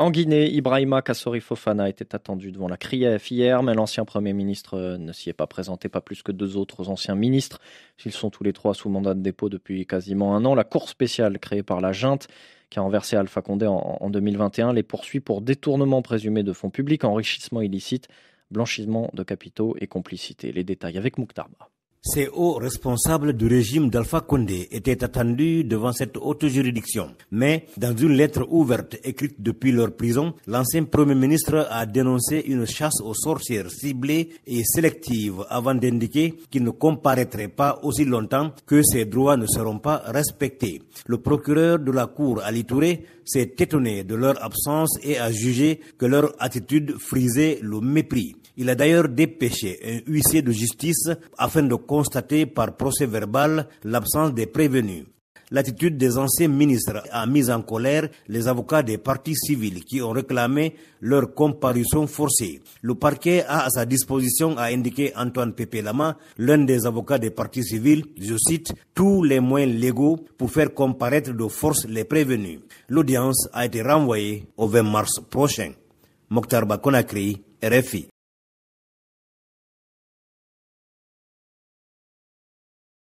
En Guinée, Ibrahima Kassori Fofana était attendu devant la CRIEF hier, mais l'ancien Premier ministre euh, ne s'y est pas présenté, pas plus que deux autres anciens ministres. Ils sont tous les trois sous mandat de dépôt depuis quasiment un an. La Cour spéciale créée par la junte qui a renversé Alpha Condé en 2021 les poursuit pour détournement présumé de fonds publics, enrichissement illicite, blanchissement de capitaux et complicité. Les détails avec Mouktarba. Ces hauts responsables du régime d'Alpha Condé étaient attendus devant cette haute juridiction. Mais, dans une lettre ouverte écrite depuis leur prison, l'ancien Premier ministre a dénoncé une chasse aux sorcières ciblée et sélective avant d'indiquer qu'il ne comparaîtrait pas aussi longtemps que ses droits ne seront pas respectés. Le procureur de la Cour, à litouré s'est étonné de leur absence et a jugé que leur attitude frisait le mépris. Il a d'ailleurs dépêché un huissier de justice afin de constaté par procès verbal l'absence des prévenus. L'attitude des anciens ministres a mis en colère les avocats des partis civils qui ont réclamé leur comparution forcée. Le parquet a à sa disposition, a indiqué Antoine Pépé Lama, l'un des avocats des partis civils, je cite, tous les moyens légaux pour faire comparaître de force les prévenus. L'audience a été renvoyée au 20 mars prochain. Mokhtar Bakonakri, RFI.